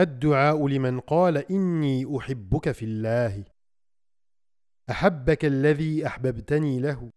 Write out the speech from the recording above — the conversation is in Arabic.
الدعاء لمن قال إني أحبك في الله أحبك الذي أحببتني له